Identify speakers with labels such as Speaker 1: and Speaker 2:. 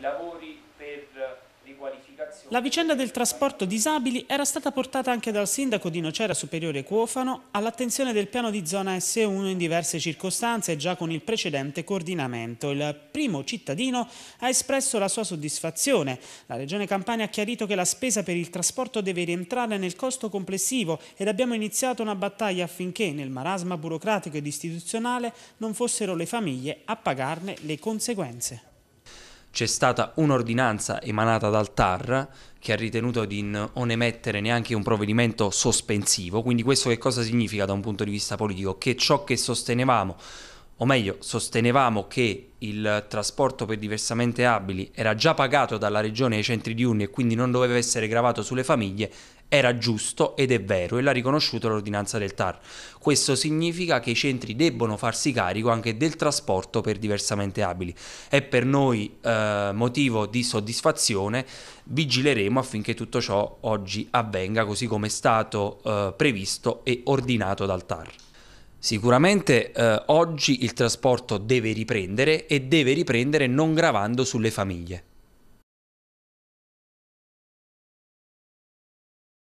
Speaker 1: lavori per riqualificazione.
Speaker 2: La vicenda del trasporto disabili era stata portata anche dal sindaco di Nocera Superiore Cuofano all'attenzione del piano di zona S1 in diverse circostanze già con il precedente coordinamento. Il primo cittadino ha espresso la sua soddisfazione. La Regione Campania ha chiarito che la spesa per il trasporto deve rientrare nel costo complessivo ed abbiamo iniziato una battaglia affinché nel marasma burocratico ed istituzionale non fossero le famiglie a pagarne le conseguenze
Speaker 1: c'è stata un'ordinanza emanata dal TAR che ha ritenuto di non emettere neanche un provvedimento sospensivo, quindi questo che cosa significa da un punto di vista politico? Che ciò che sostenevamo o meglio sostenevamo che il trasporto per diversamente abili era già pagato dalla regione ai centri diurni e quindi non doveva essere gravato sulle famiglie, era giusto ed è vero e l'ha riconosciuto l'ordinanza del TAR. Questo significa che i centri debbono farsi carico anche del trasporto per diversamente abili. È per noi eh, motivo di soddisfazione, vigileremo affinché tutto ciò oggi avvenga così come è stato eh, previsto e ordinato dal TAR. Sicuramente eh, oggi il trasporto deve riprendere e deve riprendere non gravando sulle famiglie.